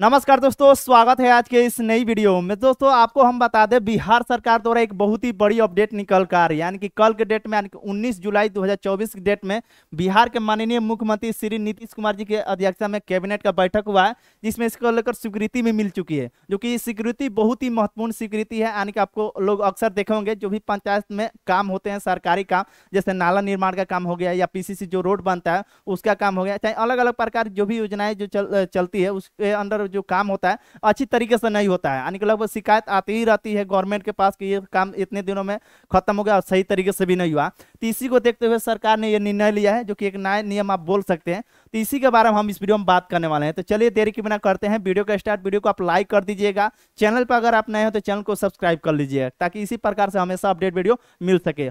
नमस्कार दोस्तों स्वागत है आज के इस नई वीडियो में दोस्तों आपको हम बता दें बिहार सरकार द्वारा एक बहुत ही बड़ी अपडेट निकल कर यानी कि कल के डेट में यानी कि 19 जुलाई 2024 के डेट में बिहार के माननीय मुख्यमंत्री श्री नीतीश कुमार जी के अध्यक्षता में कैबिनेट का बैठक हुआ है जिसमें इसको लेकर स्वीकृति भी मिल चुकी है जो कि स्वीकृति बहुत ही महत्वपूर्ण स्वीकृति है यानी कि आपको लोग अक्सर देखेंगे जो भी पंचायत में काम होते हैं सरकारी काम जैसे नाला निर्माण का काम हो गया या पीसीसी जो रोड बनता है उसका काम हो गया चाहे अलग अलग प्रकार जो भी योजनाएं जो चलती है उसके अंदर जो काम होता है अच्छी तरीके से नहीं होता है यानी कि लगभग शिकायत आती ही रहती है गवर्नमेंट के पास कि ये काम इतने दिनों में खत्म हो गया और सही तरीके से भी नहीं हुआ तो इसी को देखते हुए सरकार ने यह निर्णय लिया है जो कि एक नया नियम आप बोल सकते हैं तो इसी के बारे में हम इस वीडियो में बात करने वाले हैं तो चलिए देरी के बिना करते हैं वीडियो का स्टार्ट वीडियो को आप लाइक कर दीजिएगा चैनल पर अगर आप नए हो तो चैनल को सब्सक्राइब कर लीजिएगा ताकि इसी प्रकार से हमेशा अपडेट वीडियो मिल सके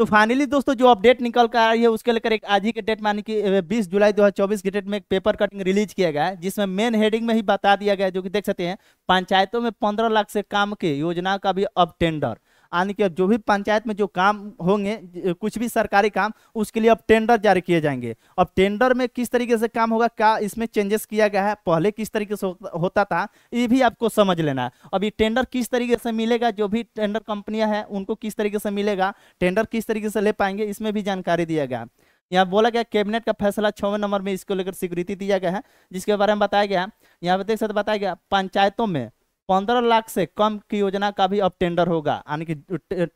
तो फाइनली दोस्तों जो अपडेट निकल कर आ रही है उसके लेकर एक आज ही के डेट मानी कि 20 जुलाई 2024 की डेट में एक पेपर कटिंग रिलीज किया गया है जिसमें मेन हेडिंग में ही बता दिया गया है जो कि देख सकते हैं पंचायतों में 15 लाख से काम के योजना का भी अब टेंडर यानी कि जो भी पंचायत में जो काम होंगे कुछ भी सरकारी काम उसके लिए अब टेंडर जारी किए जाएंगे अब टेंडर में किस तरीके से काम होगा क्या इसमें चेंजेस किया गया है पहले किस तरीके से होता था ये भी आपको समझ लेना है अब ये टेंडर किस तरीके से मिलेगा जो भी टेंडर कंपनियां हैं उनको किस तरीके से मिलेगा टेंडर किस तरीके से ले पाएंगे इसमें भी जानकारी दिया गया यहाँ बोला गया कैबिनेट का फैसला छवें नंबर में इसको लेकर स्वीकृति दिया गया है जिसके बारे में बताया गया यहाँ पे देख सकते बताया गया पंचायतों में पंद्रह लाख से कम की योजना का भी अब टेंडर होगा यानी कि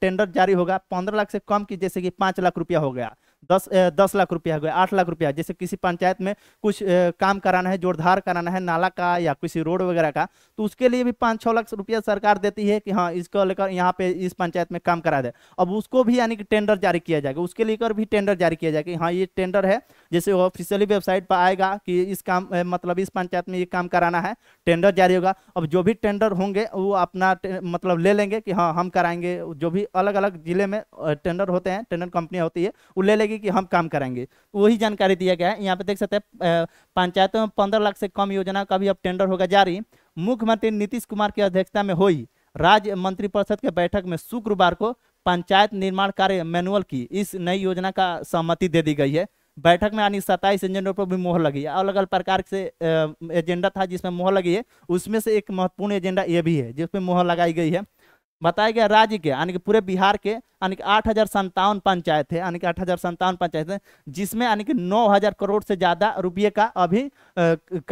टेंडर जारी होगा पंद्रह लाख से कम की जैसे कि पाँच लाख रुपया हो गया दस दस लाख रुपया हो गया आठ लाख रुपया जैसे किसी पंचायत में कुछ काम कराना है जोड़धार कराना है नाला का या किसी रोड वगैरह का तो उसके लिए भी पाँच छः लाख रुपया सरकार देती है कि हाँ इसको लेकर यहाँ पे इस पंचायत में काम करा दे अब उसको भी यानी कि टेंडर जारी किया जाएगा उसके लेकर भी टेंडर जारी किया जाएगा कि हाँ ये टेंडर है जैसे ऑफिशियली वेबसाइट पर आएगा कि इस काम मतलब इस पंचायत में ये काम कराना है टेंडर जारी होगा अब जो भी टेंडर होंगे वो अपना मतलब ले लेंगे कि हाँ हम कराएंगे जो भी अलग अलग जिले में टेंडर होते हैं टेंडर कंपनियाँ होती है वो ले लेगी करेगी कि हम काम कराएंगे तो वही जानकारी दिया गया है यहाँ पे देख सकते हैं पंचायतों में पंद्रह लाख से कम योजना का भी अब टेंडर होगा जारी मुख्यमंत्री नीतीश कुमार की अध्यक्षता में हुई राज्य मंत्रिपरिषद के बैठक में शुक्रवार को पंचायत निर्माण कार्य मैनुअल की इस नई योजना का सहमति दे दी गई है बैठक में यानी सत्ताईस एजेंडों पर भी मोहर लगी है अलग अलग प्रकार से एजेंडा था जिसमें मोहर लगी है उसमें से एक महत्वपूर्ण एजेंडा ये भी है जिसमें मोहर लगाई गई है बताया गया राज्य के यानी कि पूरे बिहार के यानी कि आठ हजार संतावन पंचायत है यानी कि आठ हजार संतावन पंचायत है जिसमें यानी कि नौ हजार करोड़ से ज्यादा रुपये का अभी आ,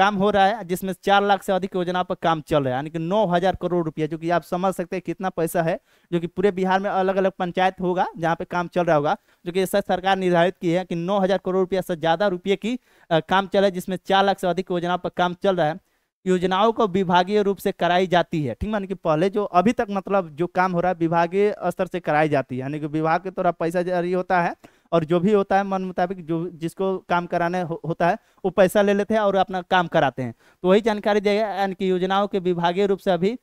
काम हो रहा है जिसमें चार लाख से अधिक योजना पर काम चल रहा है यानी कि नौ हजार करोड़ रुपया जो कि आप समझ सकते हैं कितना पैसा है जो कि पूरे बिहार में अलग अलग पंचायत होगा जहाँ पे काम चल रहा होगा जो कि सरकार निर्धारित की है कि नौ हजार करोड़ रुपया से ज्यादा रुपये की आ, काम चल रहा है जिसमें चार लाख से अधिक योजना पर काम चल रहा है योजनाओं को विभागीय रूप से कराई जाती है ठीक मानी कि पहले जो अभी तक मतलब जो काम हो रहा है विभागीय स्तर से कराई जाती है यानी कि विभाग के द्वारा पैसा जारी होता है और जो भी होता है मन मुताबिक जो जिसको काम कराने हो, होता है वो पैसा ले लेते हैं और अपना काम कराते हैं तो वही जानकारी देगा यानी कि योजनाओं के विभागीय रूप से अभी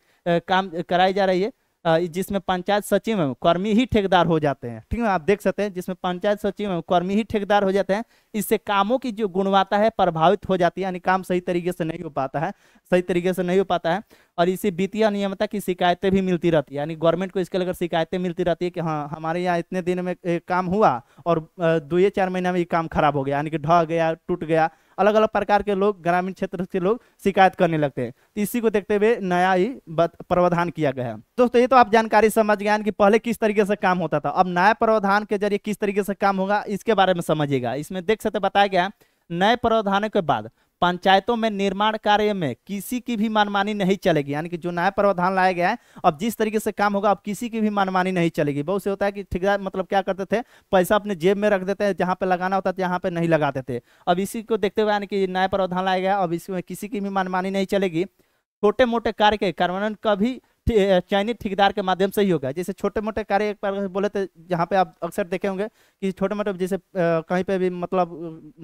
काम कराई जा रही है जिसमें पंचायत सचिव एवं कर्मी ही ठेकेदार हो जाते हैं ठीक है आप देख सकते हैं जिसमें पंचायत सचिव एवं कर्मी ही ठेकेदार हो जाते हैं इससे कामों की जो गुणवत्ता है प्रभावित हो जाती है यानी काम सही तरीके से नहीं हो पाता है सही तरीके से नहीं हो पाता है और इसी वित्तीय नियमता की शिकायतें भी मिलती रहती है यानी गवर्नमेंट को इसके लेकर शिकायतें मिलती रहती है कि हाँ हमारे यहाँ इतने दिन में काम हुआ और दो या चार महीने में ये काम खराब हो गया यानी कि ढह गया टूट गया अलग अलग प्रकार के लोग ग्रामीण क्षेत्र के लोग शिकायत करने लगते हैं तो इसी को देखते हुए नया ही प्रावधान किया गया है दोस्तों ये तो आप जानकारी समझ गए कि पहले किस तरीके से काम होता था अब नया प्रावधान के जरिए किस तरीके से काम होगा इसके बारे में समझिएगा इसमें देख सकते बताया गया नए प्रावधानों के बाद पंचायतों में निर्माण कार्य में किसी की भी मनमानी नहीं चलेगी यानी कि जो नया प्रावधान लाया गया है अब जिस तरीके से काम होगा अब किसी की भी मनमानी नहीं चलेगी बहुत से होता है कि ठेकेदार मतलब क्या करते थे पैसा अपने जेब में रख देते हैं जहाँ पे लगाना होता है यहाँ पे नहीं लगाते थे अब इसी को देखते हुए यानी कि नया प्रावधान लाया गया अब इसमें किसी की भी मनमानी नहीं चलेगी छोटे मोटे कार्य के कार्यान्वयन का भी चयनित ठेकेदार के माध्यम से ही होगा जैसे छोटे मोटे कार्य एक बार बोले तो जहाँ पे आप अक्सर देखे होंगे कि छोटे मोटे जैसे कहीं पे भी मतलब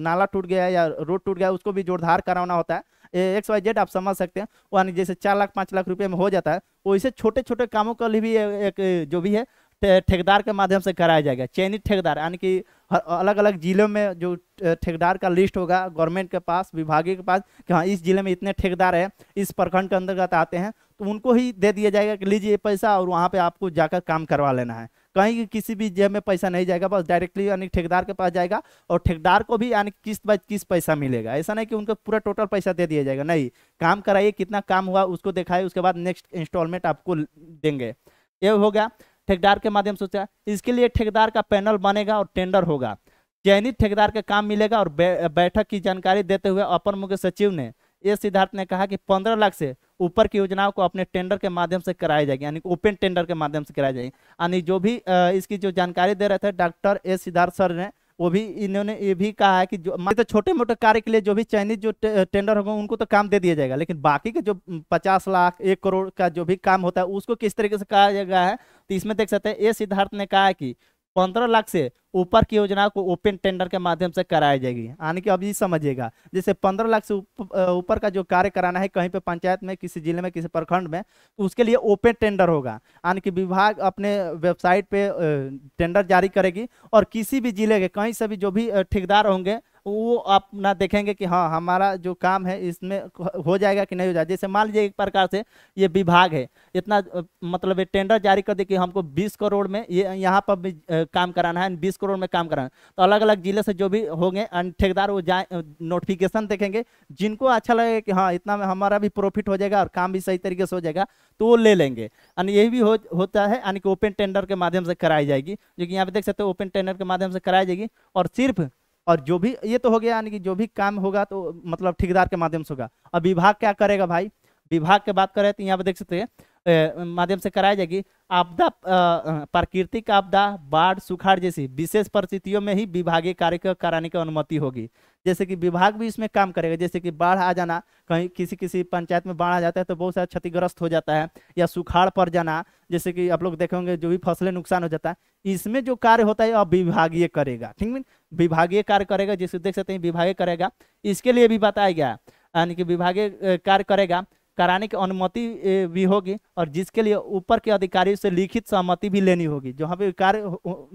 नाला टूट गया या रोड टूट गया उसको भी जोरदार कराना होता है एक्स वाई जेड आप समझ सकते हैं यानी जैसे चार लाख पाँच लाख रुपये में हो जाता है वैसे छोटे छोटे कामों के लिए भी एक जो भी है ठेकेदार के माध्यम से कराया जाएगा चयनित ठेकेदार यानी कि अलग अलग जिलों में जो ठेकेदार का लिस्ट होगा गवर्नमेंट के पास विभागीय के पास कि हाँ इस जिले में इतने ठेकेदार हैं इस प्रखंड के अंतर्गत आते हैं तो उनको ही दे दिया जाएगा कि लीजिए पैसा और वहाँ पे आपको जाकर काम करवा लेना है कहीं किसी भी जेब में पैसा नहीं जाएगा बस डायरेक्टली यानी ठेकेदार के पास जाएगा और ठेकेदार को भी यानी किस्त बाय किस्त पैसा मिलेगा ऐसा नहीं कि उनको पूरा टोटल पैसा दे दिया जाएगा नहीं काम कराइए कितना काम हुआ उसको दिखाइए उसके बाद नेक्स्ट इंस्टॉलमेंट आपको देंगे ये हो गया ठेकेदार के माध्यम से इसके लिए ठेकेदार का पैनल बनेगा और टेंडर होगा चयनित ठेकेदार का काम मिलेगा और बैठक की जानकारी देते हुए अपर मुख्य सचिव ने ये सिद्धार्थ ने कहा कि पंद्रह लाख से ऊपर की योजनाओं को अपने टेंडर के माध्यम से कराई जाएगी यानी ओपन टेंडर के माध्यम से कराई जाएगी यानी जो भी इसकी जो जानकारी दे रहे थे डॉक्टर एस सिद्धार्थ सर ने वो भी इन्होंने ये भी कहा है कि जो तो छोटे मोटे कार्य के लिए जो भी चाइनीज जो टेंडर होगा उनको तो काम दे दिया जाएगा लेकिन बाकी के जो पचास लाख एक करोड़ का जो भी काम होता है उसको किस तरीके से कहा जाएगा है तो इसमें देख सकते हैं ए सिद्धार्थ ने कहा है कि पंद्रह लाख से ऊपर की योजना को ओपन टेंडर के माध्यम से कराई जाएगी यानी कि अभी समझिएगा जैसे पंद्रह लाख से ऊपर का जो कार्य कराना है कहीं पे पंचायत में किसी जिले में किसी प्रखंड में तो उसके लिए ओपन टेंडर होगा यानी कि विभाग अपने वेबसाइट पे टेंडर जारी करेगी और किसी भी जिले के कहीं से भी जो भी ठेकेदार होंगे वो आप ना देखेंगे कि हाँ हमारा जो काम है इसमें हो जाएगा कि नहीं हो जाएगा जैसे मान लीजिए एक प्रकार से ये विभाग है इतना मतलब टेंडर जारी कर दे कि हमको 20 करोड़ में ये यहाँ पर भी काम कराना है बीस करोड़ में काम कराना है तो अलग अलग जिले से जो भी होंगे ठेकेदार वो जाए नोटिफिकेशन देखेंगे जिनको अच्छा लगेगा कि हाँ इतना में हमारा भी प्रॉफिट हो जाएगा और काम भी सही तरीके से हो जाएगा तो वो ले लेंगे यानी यही भी हो, होता है यानी कि ओपन टेंडर के माध्यम से कराई जाएगी जो कि यहाँ पे देख सकते हो ओपन टेंडर के माध्यम से कराई जाएगी और सिर्फ और जो भी ये तो हो गया यानी कि जो भी काम होगा तो मतलब ठेकेदार के माध्यम से होगा अब विभाग क्या करेगा भाई विभाग के बात करें तो यहाँ पे देख सकते हैं माध्यम से कराई जाएगी आपदा प्राकृतिक आपदा बाढ़ सुखाड़ जैसी विशेष परिस्थितियों में ही विभागीय कार्य कराने की अनुमति होगी जैसे कि विभाग भी इसमें काम करेगा जैसे कि बाढ़ आ जाना कहीं किसी किसी पंचायत में बाढ़ आ जाता है तो बहुत सारा क्षतिग्रस्त हो जाता है या सुखाड़ पर जाना जैसे कि आप लोग देखेंगे जो भी फसलें नुकसान हो जाता है इसमें जो कार्य होता है अब विभागीय करेगा ठीक है विभागीय कार्य करेगा जैसे देख सकते हैं विभागीय करेगा इसके लिए भी बताया गया यानी कि विभागीय कार्य करेगा कराने की अनुमति भी होगी और जिसके लिए ऊपर के अधिकारियों से लिखित सहमति भी लेनी होगी जहाँ पे कार्य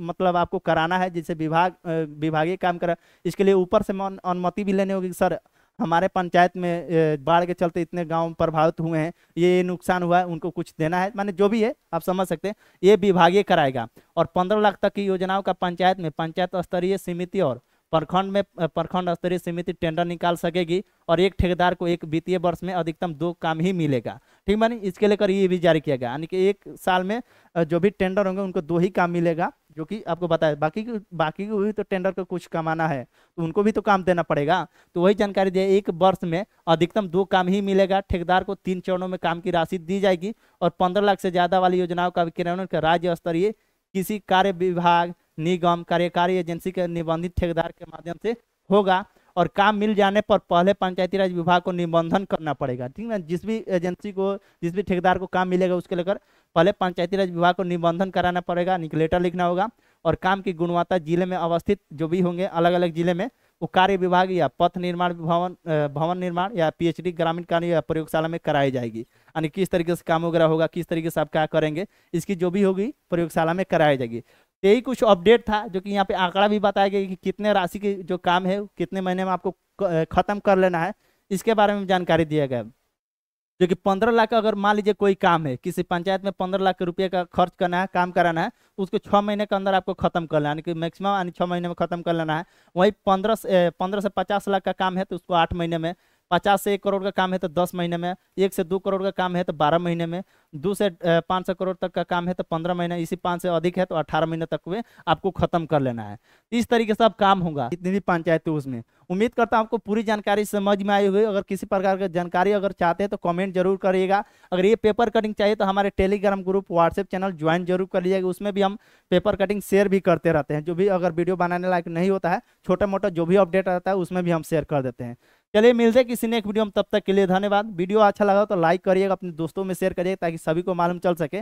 मतलब आपको कराना है जिसे विभाग विभागीय काम करा इसके लिए ऊपर से अनुमति भी लेनी होगी सर हमारे पंचायत में बाढ़ के चलते इतने गांव प्रभावित हुए हैं ये नुकसान हुआ है उनको कुछ देना है माने जो भी है आप समझ सकते हैं ये विभागीय कराएगा और पंद्रह लाख तक की योजनाओं का पंचायत में पंचायत स्तरीय समिति और प्रखंड में प्रखंड स्तरीय समिति टेंडर निकाल सकेगी और एक ठेकेदार को एक वित्तीय वर्ष में अधिकतम दो काम ही मिलेगा ठीक मानी इसके लेकर ये भी जारी किया गया यानी कि एक साल में जो भी टेंडर होंगे उनको दो ही काम मिलेगा जो कि आपको बताया बाकी बाकी को भी तो टेंडर को कुछ कमाना है तो उनको भी तो काम देना पड़ेगा तो वही जानकारी दिया एक वर्ष में अधिकतम दो काम ही मिलेगा ठेकेदार को तीन चरणों में काम की राशि दी जाएगी और पंद्रह लाख से ज्यादा वाली योजनाओं का विक्रमण राज्य स्तरीय किसी कार्य विभाग निगम कार्यकारी एजेंसी के निबंधित ठेकेदार के माध्यम से होगा और काम मिल जाने पर पहले पंचायती राज विभाग को निबंधन करना पड़ेगा ठीक ना जिस भी एजेंसी को जिस भी ठेकेदार को काम मिलेगा उसके लेकर पहले पंचायती राज विभाग को निबंधन कराना पड़ेगा निकलेटर लिखना होगा और काम की गुणवत्ता जिले में अवस्थित जो भी होंगे अलग अलग जिले में वो कार्य विभाग या पथ निर्माण भवन भवन निर्माण या पीएचडी ग्रामीण कार्य या प्रयोगशाला में कराई जाएगी यानी किस तरीके से काम वगैरह होगा किस तरीके से आप क्या करेंगे इसकी जो भी होगी प्रयोगशाला में कराई जाएगी यही कुछ अपडेट था जो कि यहाँ पे आंकड़ा भी बताया गया कि कितने राशि के जो काम है कितने महीने में आपको ख़त्म कर लेना है इसके बारे में जानकारी दिया गया जो कि पंद्रह लाख अगर मान लीजिए कोई काम है किसी पंचायत में पंद्रह लाख रुपये का खर्च करना है काम कराना है उसको छः महीने के अंदर आपको खत्म कर लेना कि मैक्सिमम यानी छः महीने में खत्म कर लेना है वही पंद्रह से पंद्रह से पचास लाख का काम है तो उसको आठ महीने में पचास से एक करोड़ का काम है तो दस महीने में एक से दो करोड़ का काम है तो बारह महीने में दो से पाँच सौ करोड़ तक का काम है तो पंद्रह महीने इसी पाँच से अधिक है तो अठारह महीने तक में आपको खत्म कर लेना है इस तरीके से अब काम होगा जितनी भी पंचायत है उसमें उम्मीद करता हूँ आपको पूरी जानकारी समझ में आई हुई अगर किसी प्रकार की जानकारी अगर चाहते हैं तो कमेंट जरूर करिएगा अगर ये पेपर कटिंग चाहिए तो हमारे Telegram group WhatsApp channel join जरूर कर लीजिएगा उसमें भी हम पेपर कटिंग शेयर भी करते रहते हैं जो भी अगर वीडियो बनाने लायक नहीं होता है छोटा मोटा जो भी अपडेट रहता है उसमें भी हम शेयर कर देते हैं चलिए मिलते हैं किसी नेक्स्ट वीडियो में तब तक के लिए धन्यवाद वीडियो अच्छा लगा तो लाइक करिएगा अपने दोस्तों में शेयर करिएगा ताकि सभी को मालूम चल सके